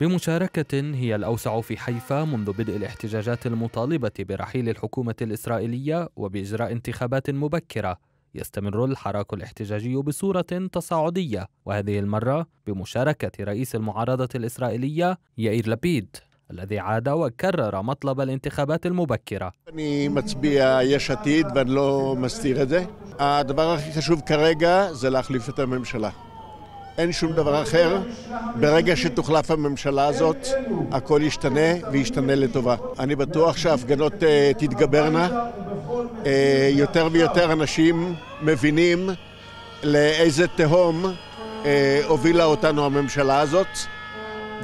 بمشاركة هي الأوسع في حيفا منذ بدء الاحتجاجات المطالبة برحيل الحكومة الإسرائيلية وبإجراء انتخابات مبكرة يستمر الحراك الاحتجاجي بصورة تصاعدية وهذه المرة بمشاركة رئيس المعارضة الإسرائيلية يائير لبيد الذي عاد وكرر مطلب الانتخابات المبكرة أنا אין שום דבר אחר. ברגע שתוחלף הממשלה הזאת, הכל ישתנה, וישתנה לטובה. אני בטוח שההפגנות uh, תתגברנה. Uh, יותר ויותר אנשים מבינים לאיזה תהום uh, הובילה אותנו הממשלה הזאת.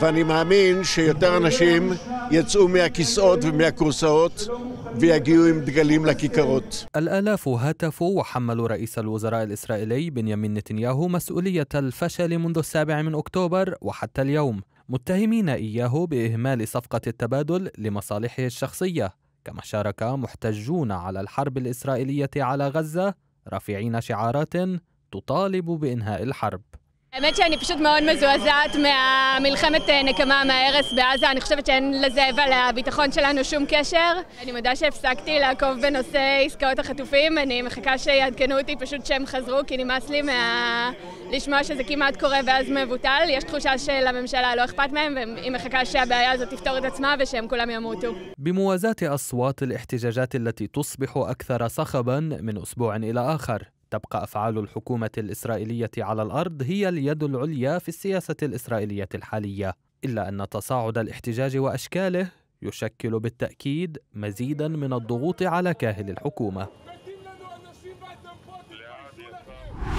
ואני מאמין שיותר אנשים יצאו מהכיסאות ומהכורסאות ויגיעו עם דגלים לכיכרות. הטפו וחמלו الآلاف אל وحملوا رئيس الوزراء الإسرائيلي بنيامين نتنياهو مسؤولية الفشل منذ السابع من أكتوبر وحتى اليوم متهمين إياه بإهمال صفقة التبادل لمصالحه الشخصية كما شارك محتجون على الحرب الإسرائيلية على غزة رافعين شعارات تطالب بإنهاء الحرب האמת שאני פשוט מאוד מזועזעת מהמלחמת אה, נקמה, מההרס בעזה. אני חושבת שאין לזה ולביטחון שלנו שום קשר. אני מודה שהפסקתי לעקוב בנושא עסקאות החטופים. אני מחכה שיעדכנו אותי פשוט שהם חזרו, כי נמאס לי מה... לשמוע שזה כמעט קורה ואז מבוטל. יש תחושה שלממשלה לא אכפת מהם, והיא מחכה שהבעיה הזאת תפתור את עצמה ושהם כולם ימותו. במועזת אל أصوات אל-לתי تصبح أكثر סחבן מן أسبوع אל آخر تبقى افعال الحكومه الاسرائيليه على الارض هي اليد العليا في السياسه الاسرائيليه الحاليه الا ان تصاعد الاحتجاج واشكاله يشكل بالتاكيد مزيدا من الضغوط على كاهل الحكومه